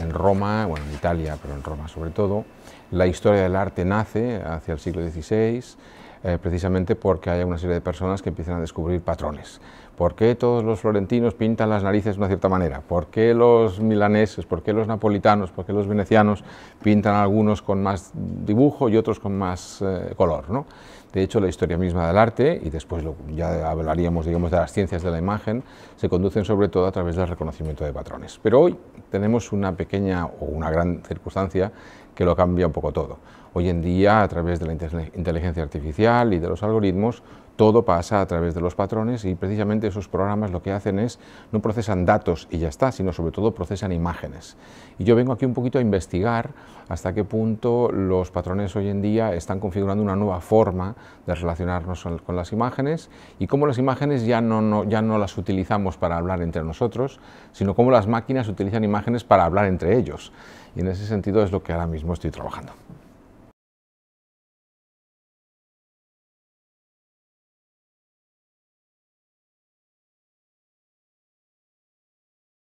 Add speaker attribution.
Speaker 1: en Roma, bueno, en Italia, pero en Roma sobre todo, la historia del arte nace hacia el siglo XVI, eh, precisamente porque hay una serie de personas que empiezan a descubrir patrones. ¿Por qué todos los florentinos pintan las narices de una cierta manera? ¿Por qué los milaneses, por qué los napolitanos, por qué los venecianos pintan algunos con más dibujo y otros con más eh, color? ¿no? De hecho, la historia misma del arte, y después ya hablaríamos digamos, de las ciencias de la imagen, se conducen sobre todo a través del reconocimiento de patrones. Pero hoy tenemos una pequeña o una gran circunstancia que lo cambia un poco todo. Hoy en día, a través de la inteligencia artificial y de los algoritmos, todo pasa a través de los patrones y precisamente esos programas lo que hacen es, no procesan datos y ya está, sino sobre todo procesan imágenes. Y yo vengo aquí un poquito a investigar hasta qué punto los patrones hoy en día están configurando una nueva forma de relacionarnos con las imágenes y cómo las imágenes ya no, ya no las utilizamos para hablar entre nosotros, sino cómo las máquinas utilizan imágenes para hablar entre ellos. Y en ese sentido es lo que ahora mismo estoy trabajando.